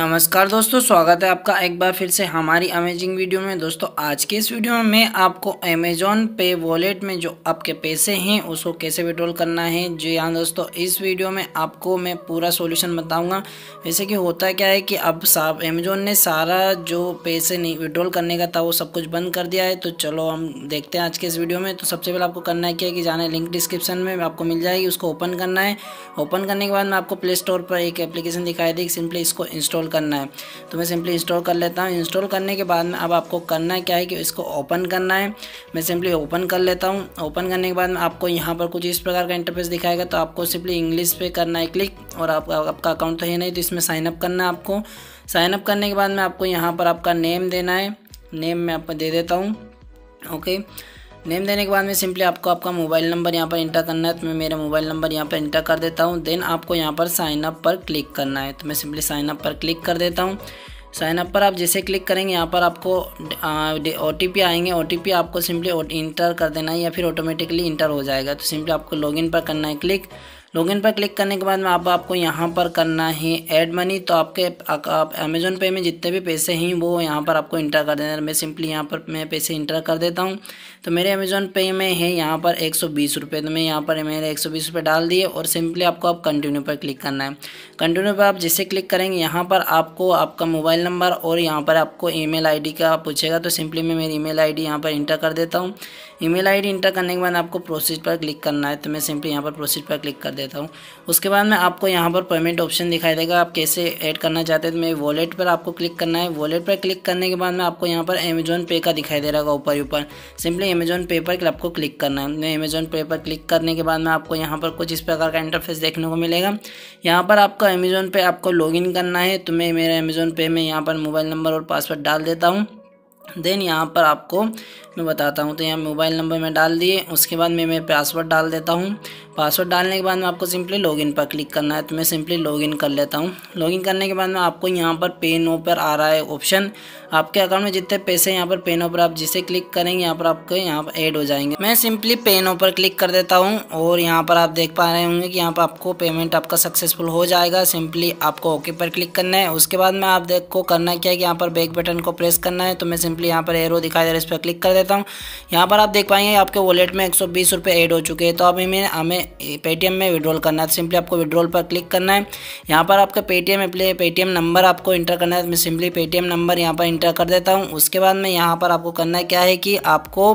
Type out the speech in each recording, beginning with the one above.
नमस्कार दोस्तों स्वागत है आपका एक बार फिर से हमारी अमेजिंग वीडियो में दोस्तों आज के इस वीडियो में मैं आपको अमेजोन पे वॉलेट में जो आपके पैसे हैं उसको कैसे विड्रॉल करना है जी हाँ दोस्तों इस वीडियो में आपको मैं पूरा सॉल्यूशन बताऊंगा वैसे कि होता क्या है कि अब साफ अमेजोन ने सारा जो पैसे नहीं विड्रॉल करने का था वो सब कुछ बंद कर दिया है तो चलो हम देखते हैं आज के इस वीडियो में तो सबसे पहले आपको करना है क्या कि जाना है लिंक डिस्क्रिप्शन में आपको मिल जाएगी उसको ओपन करना है ओपन करने के बाद मैं आपको प्ले स्टोर पर एक एप्लीकेशन दिखाई देगी सिंपली इसको इंस्टॉल इंस्टॉल करना है तो मैं सिंपली इंस्टॉल कर लेता हूँ इंस्टॉल करने के बाद में अब आपको करना है क्या है कि इसको ओपन करना है मैं सिंपली ओपन कर लेता हूँ ओपन करने के बाद में आपको यहाँ पर कुछ इस प्रकार का इंटरफेस दिखाएगा तो आपको सिंपली इंग्लिश पे करना है क्लिक और आप, आपका अकाउंट तो है नहीं तो इसमें साइनअप करना है आपको साइनअप करने के बाद में आपको यहाँ पर आपका नेम देना है नेम मैं आपको दे देता हूँ ओके okay. नेम देने के बाद में सिंपली आपको आपका मोबाइल नंबर यहाँ पर इंटर करना है तो मैं मेरा मोबाइल नंबर यहाँ पर इंटर कर देता हूँ देन आपको यहाँ पर साइन अप पर क्लिक करना है तो मैं सिंपली साइन अप पर क्लिक कर देता हूँ साइन अप पर आप जैसे क्लिक करेंगे यहाँ पर आपको ओ टी आएंगे ओ टी आपको सिंपली इंटर कर देना है या फिर ऑटोमेटिकली इंटर हो जाएगा तो सिंपली आपको लॉगिन पर करना है क्लिक लॉगिन पर क्लिक करने के बाद में आप आपको यहाँ पर करना है ऐड मनी तो आपके आप अमेज़ोन पे में जितने भी पैसे हैं वो यहाँ पर आपको इंटर कर देना मैं सिंपली यहाँ पर मैं पैसे इंटर कर देता हूँ तो मेरे अमेज़ोन पे में है यहाँ पर एक सौ बीस रुपये तो मैं यहाँ पर मेरे एक सौ बीस रुपये डाल दिए और सिंपली आपको आप कंटिन्यू पर क्लिक करना है कंटिन्यू पर आप जैसे क्लिक करेंगे यहाँ पर आपको आपका मोबाइल नंबर और यहाँ पर आपको ई मेल का पूछेगा तो सिंपली मैं मेरी ई मेल यहाँ पर इंटर कर देता हूँ ई मेल इंटर करने के बाद आपको प्रोसेस पर क्लिक करना है तो मैं सिंपली यहाँ पर प्रोसेस पर क्लिक कर देता हूँ उसके बाद में आपको यहाँ पर पेमेंट ऑप्शन दिखाई देगा आप कैसे ऐड करना चाहते हैं तो मेरे वॉलेट पर आपको क्लिक करना है वॉलेट पर क्लिक करने के बाद में आपको यहाँ पर अमेजोन पे का दिखाई दे रहा होगा ऊपर ऊपर सिंपली अमेजोन पे पर आपको क्लिक करना है मैं अमेजोन पे पर क्लिक करने के बाद में आपको यहाँ पर कुछ इस प्रकार का इंटरफेस देखने को मिलेगा यहाँ पर आपको अमेजोन पे आपको लॉग करना है तो मैं मेरे अमेजोन पे में यहाँ पर मोबाइल नंबर और पासवर्ड डाल देता हूँ देन यहाँ पर आपको मैं बताता हूँ तो यहाँ मोबाइल नंबर में डाल दिए उसके बाद मैं मेरे पासवर्ड डाल देता हूँ पासवर्ड डालने के बाद में आपको सिंपली लॉगिन पर क्लिक करना है तो मैं सिंपली लॉगिन कर लेता हूँ लॉगिन करने के बाद में आपको यहाँ पर पे नो पर आ रहा है ऑप्शन आपके अकाउंट में जितने पैसे यहाँ पर पे नो पर आप जिसे क्लिक करेंगे यहाँ पर आपके यहाँ पर ऐड हो जाएंगे मैं सिंपली पे नो पर क्लिक कर देता हूँ और यहाँ पर आप देख पा रहे होंगे कि यहाँ पर आपको पेमेंट आपका सक्सेसफुल हो जाएगा सिंपली आपको ओके पर क्लिक करना है उसके बाद में आप देख को करना क्या है कि यहाँ पर बैक बटन को प्रेस करना है तो मैं सिंपली यहाँ पर एरो दिखाई दे रहा है इस पर क्लिक कर देता हूँ यहाँ पर आप देख पाएंगे आपके वॉलेट में एक सौ ऐड हो चुके हैं तो अभी मैं हमें पेटीएम में विड्रॉल करना है सिंपली तो आपको विड्रॉल पर क्लिक करना है यहाँ पर आपका पेटीएम एप्ले पेटीएम नंबर आपको इंटर करना है तो मैं सिंपली पेटीएम नंबर यहाँ पर इंटर कर देता हूँ उसके बाद में यहाँ पर आपको करना क्या है कि आपको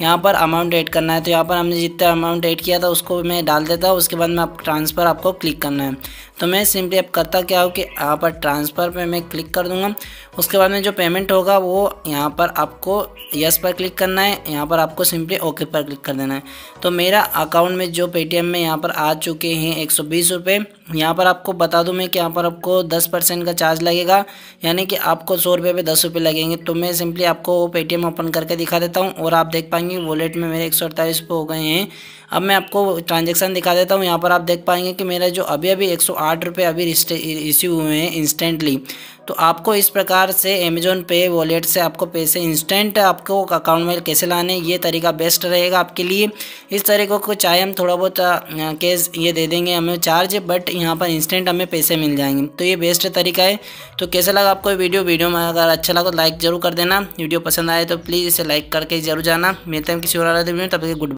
यहाँ पर अमाउंट एड करना है तो यहाँ पर हमने जितना अमाउंट एड किया था उसको मैं डाल देता हूँ उसके बाद में आप ट्रांसफ़र आपको क्लिक करना है तो मैं सिंपली अब करता क्या हूँ कि यहाँ पर ट्रांसफ़र पे मैं क्लिक कर दूँगा उसके बाद में जो पेमेंट होगा वो यहाँ पर आपको यस पर क्लिक करना है यहाँ पर आपको सिंपली ओके पर क्लिक कर देना है तो मेरा अकाउंट में जो पेटीएम में यहाँ पर आ चुके हैं एक सौ बीस रुपये यहाँ पर आपको बता दूँ मैं कि यहाँ पर आपको दस परसेंट का चार्ज लगेगा यानी कि आपको सौ रुपये पर दस रुपये लगेंगे तो मैं सिंपली आपको वो पेटीएम ओपन करके दिखा देता हूँ और आप देख पाएंगे वॉलेट में मेरे एक सौ अड़तालीस रुपये हो गए हैं अब मैं आपको ट्रांजेक्शन दिखा देता हूँ यहाँ पर आप देख पाएंगे कि मेरा जो अभी अभी एक सौ आठ रुपये अभी रिसीव हुए हैं इंस्टेंटली तो आपको इस प्रकार से अमेज़ोन पे वॉलेट से आपको पैसे इंस्टेंट आपको अकाउंट में कैसे लाने ये तरीका बेस्ट रहेगा आपके लिए इस तरीक़े को चाहे हम थोड़ा बहुत कैश ये दे देंगे हमें चार्ज बट यहाँ पर इंस्टेंट हमें पैसे मिल जाएंगे तो ये बेस्ट तरीका है तो कैसे लगा आपको वीडियो वीडियो में अगर अच्छा लगा तो लाइक ज़रूर कर देना वीडियो पसंद आए तो प्लीज़ इसे लाइक करके जरूर जाना मिलते हैं किसी और तब गुड